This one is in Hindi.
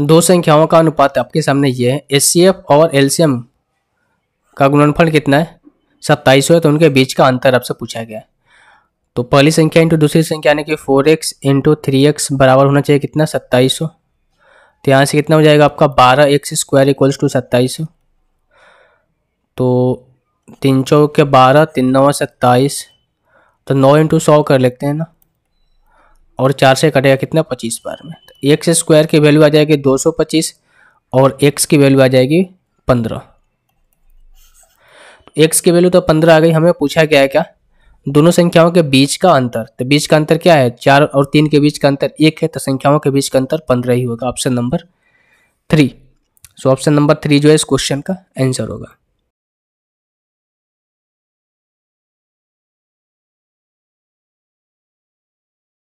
दो संख्याओं का अनुपात आपके सामने ये है एस और एम का गुणनफल कितना है सत्ताईस है तो उनके बीच का अंतर आपसे पूछा गया है तो पहली संख्या इंटू दूसरी संख्या यानी कि four x into three x बराबर होना चाहिए कितना सत्ताईस सौ तो यहाँ से कितना हो जाएगा आपका बारह एक्स स्क्वायर इक्वल्स टू सत्ताईस तो तीन चौके बारह तीन नौ सत्ताईस तो नौ इंटू सौ कर लेते हैं ना और चार से कटेगा कितना पच्चीस बार में तो एक्स स्क्वायर की वैल्यू आ जाएगी दो सौ पच्चीस और एक्स की वैल्यू आ जाएगी पंद्रह एक्स तो की वैल्यू तो पंद्रह आ गई हमें पूछा गया है क्या दोनों संख्याओं के बीच का अंतर तो बीच का अंतर क्या है चार और तीन के बीच का अंतर एक है तो संख्याओं के बीच का अंतर पंद्रह ही होगा option number three so option number three जो है इस क्वेश्चन का आंसर होगा